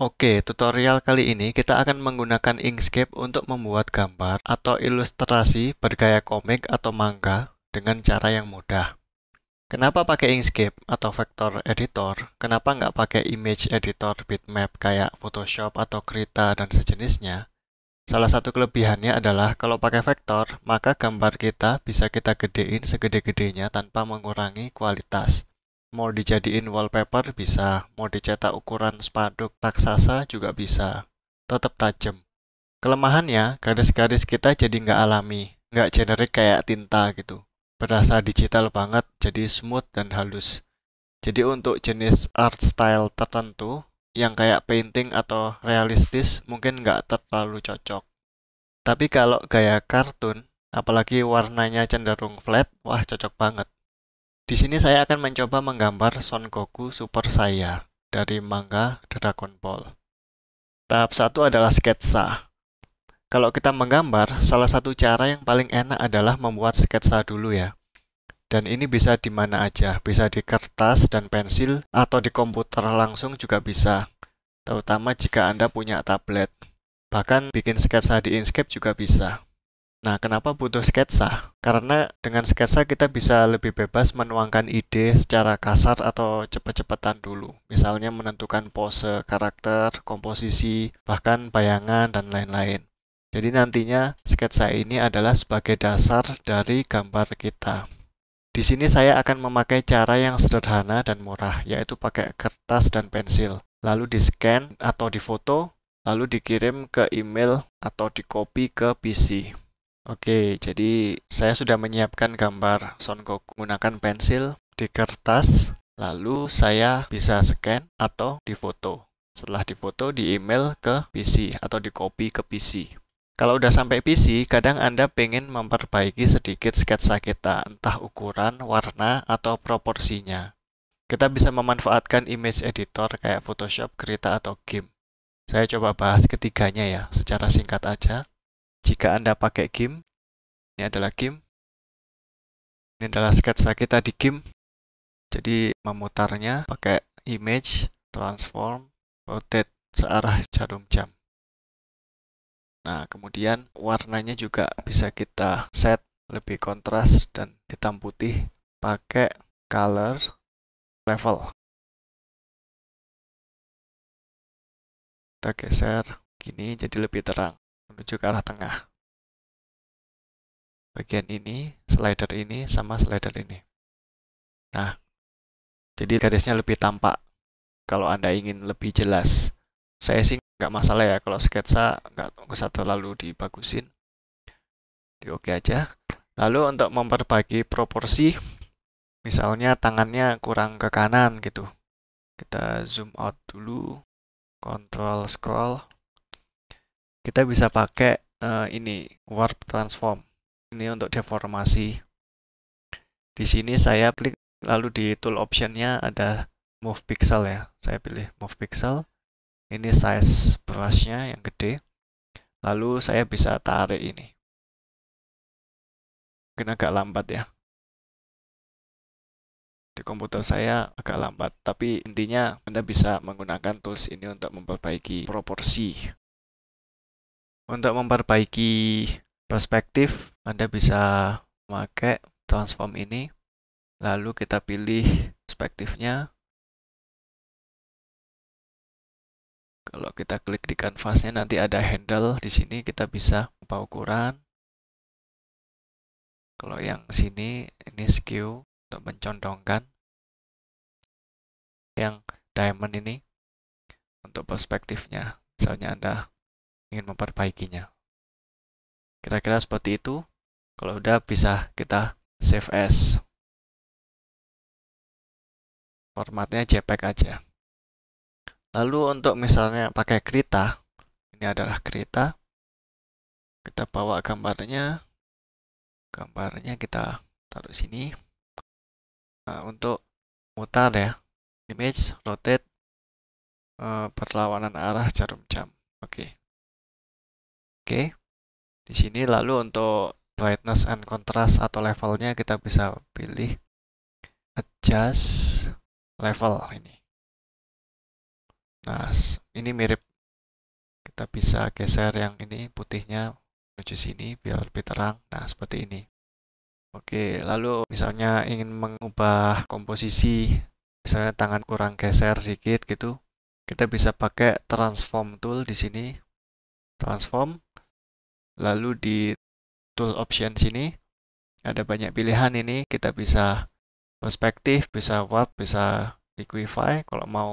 Oke, tutorial kali ini kita akan menggunakan Inkscape untuk membuat gambar atau ilustrasi bergaya komik atau manga dengan cara yang mudah. Kenapa pakai Inkscape atau Vector Editor? Kenapa nggak pakai Image Editor bitmap kayak Photoshop atau Krita dan sejenisnya? Salah satu kelebihannya adalah kalau pakai vektor, maka gambar kita bisa kita gedein segede-gedenya tanpa mengurangi kualitas mau dijadiin wallpaper bisa, mau dicetak ukuran spanduk raksasa juga bisa, tetap tajam. Kelemahannya, garis-garis kita jadi nggak alami, nggak generik kayak tinta gitu. Berasa digital banget, jadi smooth dan halus. Jadi untuk jenis art style tertentu, yang kayak painting atau realistis mungkin nggak terlalu cocok. Tapi kalau gaya kartun, apalagi warnanya cenderung flat, wah cocok banget. Di sini saya akan mencoba menggambar Son Goku Super saya dari manga Dragon Ball. Tahap satu adalah sketsa. Kalau kita menggambar, salah satu cara yang paling enak adalah membuat sketsa dulu ya. Dan ini bisa di mana aja, bisa di kertas dan pensil atau di komputer langsung juga bisa. Terutama jika Anda punya tablet. Bahkan bikin sketsa di Inkscape juga bisa. Nah, kenapa butuh sketsa? Karena dengan sketsa kita bisa lebih bebas menuangkan ide secara kasar atau cepat-cepatan dulu. Misalnya menentukan pose, karakter, komposisi, bahkan bayangan, dan lain-lain. Jadi nantinya sketsa ini adalah sebagai dasar dari gambar kita. Di sini saya akan memakai cara yang sederhana dan murah, yaitu pakai kertas dan pensil. Lalu di-scan atau difoto, lalu dikirim ke email atau di-copy ke PC. Oke, jadi saya sudah menyiapkan gambar Son Goku menggunakan pensil di kertas, lalu saya bisa scan atau difoto. Setelah difoto, di email ke PC atau di copy ke PC. Kalau udah sampai PC, kadang Anda pengen memperbaiki sedikit sketsa kita, entah ukuran, warna, atau proporsinya. Kita bisa memanfaatkan image editor kayak Photoshop, Krita, atau GIMP. Saya coba bahas ketiganya ya, secara singkat aja jika Anda pakai GIMP, ini adalah GIMP, ini adalah sketsa kita di GIMP, jadi memutarnya pakai image, transform, rotate searah jarum jam. Nah, kemudian warnanya juga bisa kita set lebih kontras dan hitam putih pakai color level. Kita geser gini jadi lebih terang menuju ke arah tengah. Bagian ini, slider ini, sama slider ini. Nah, jadi garisnya lebih tampak kalau Anda ingin lebih jelas. Saya sih nggak masalah ya kalau sketsa nggak usah lalu dibagusin. di oke aja. Lalu untuk memperbagi proporsi, misalnya tangannya kurang ke kanan gitu. Kita zoom out dulu, control scroll, kita bisa pakai uh, ini warp transform ini untuk deformasi di sini saya klik lalu di tool optionnya ada move pixel ya saya pilih move pixel ini size brushnya yang gede lalu saya bisa tarik ini mungkin agak lambat ya di komputer saya agak lambat tapi intinya Anda bisa menggunakan tools ini untuk memperbaiki proporsi untuk memperbaiki perspektif, Anda bisa pakai transform ini. Lalu kita pilih perspektifnya. Kalau kita klik di kanvasnya nanti ada handle di sini kita bisa ubah ukuran. Kalau yang sini ini skew untuk mencondongkan. Yang diamond ini untuk perspektifnya. Misalnya Anda ingin memperbaikinya. Kira-kira seperti itu. Kalau udah bisa kita save as. Formatnya JPEG aja. Lalu untuk misalnya pakai kereta, ini adalah kereta. Kita bawa gambarnya. Gambarnya kita taruh sini. Nah, untuk mutar ya, image, rotate, perlawanan eh, arah jarum jam. Oke. Okay. Oke. Di sini lalu untuk brightness and contrast atau levelnya kita bisa pilih adjust level ini. Nah, ini mirip kita bisa geser yang ini putihnya menuju sini biar lebih terang. Nah, seperti ini. Oke, lalu misalnya ingin mengubah komposisi, misalnya tangan kurang geser sedikit gitu, kita bisa pakai transform tool di sini. Transform lalu di tool option sini ada banyak pilihan ini kita bisa perspektif bisa warp bisa liquify kalau mau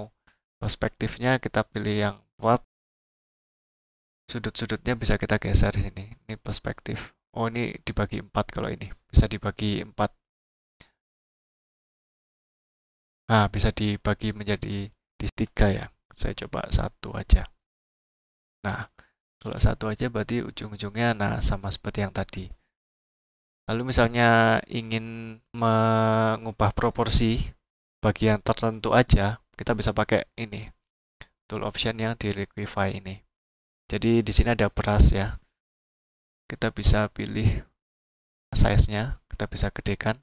perspektifnya kita pilih yang warp sudut-sudutnya bisa kita geser di sini ini perspektif oh ini dibagi empat kalau ini bisa dibagi empat Nah, bisa dibagi menjadi di tiga ya. Saya coba satu aja. Nah, kalau satu aja berarti ujung-ujungnya nah sama seperti yang tadi. Lalu misalnya ingin mengubah proporsi bagian tertentu aja, kita bisa pakai ini tool option yang di liquify ini. Jadi di sini ada beras ya. Kita bisa pilih size-nya, kita bisa gedekan.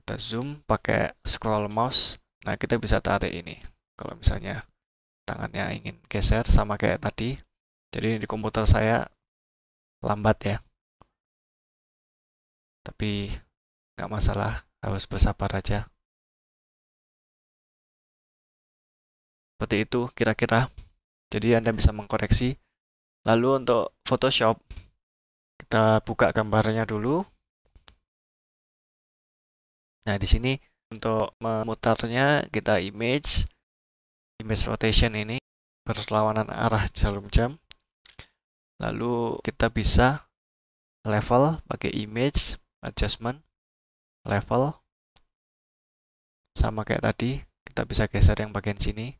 Kita zoom pakai scroll mouse. Nah, kita bisa tarik ini kalau misalnya tangannya ingin geser sama kayak tadi jadi di komputer saya lambat ya tapi nggak masalah harus bersabar aja seperti itu kira-kira jadi Anda bisa mengkoreksi lalu untuk Photoshop kita buka gambarnya dulu nah di sini untuk memutarnya kita image image rotation ini berlawanan arah jarum jam lalu kita bisa level pakai image adjustment level sama kayak tadi kita bisa geser yang bagian sini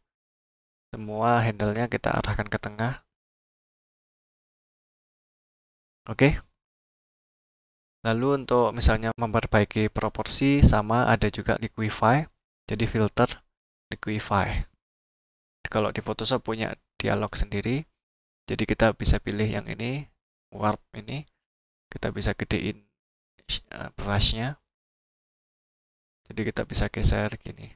semua handle-nya kita arahkan ke tengah oke lalu untuk misalnya memperbaiki proporsi sama ada juga liquify jadi filter liquify kalau di Photoshop punya dialog sendiri jadi kita bisa pilih yang ini warp ini kita bisa gedein eh, brushnya jadi kita bisa geser gini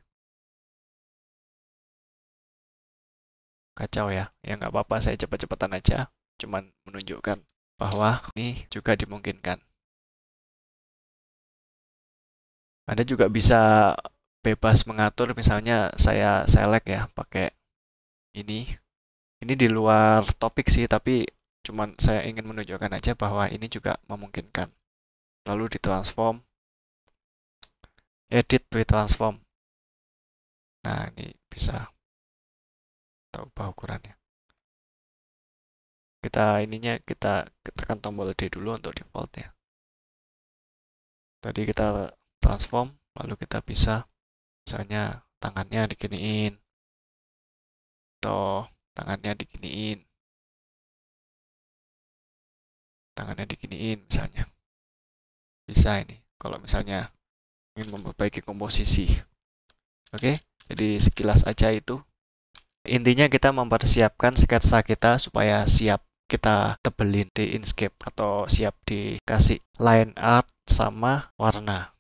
kacau ya ya nggak apa-apa saya cepat-cepatan aja cuman menunjukkan bahwa ini juga dimungkinkan Anda juga bisa bebas mengatur misalnya saya select ya pakai ini ini di luar topik sih tapi cuman saya ingin menunjukkan aja bahwa ini juga memungkinkan lalu di transform, edit with transform nah ini bisa kita ubah ukurannya kita ininya kita tekan tombol D dulu untuk defaultnya tadi kita transform lalu kita bisa misalnya tangannya diginiin Tuh, tangannya diginiin. Tangannya diginiin misalnya. Bisa ini, kalau misalnya ingin memperbaiki komposisi. Oke, jadi sekilas aja itu. Intinya kita mempersiapkan sketsa kita supaya siap kita tebelin di Inkscape atau siap dikasih line art sama warna.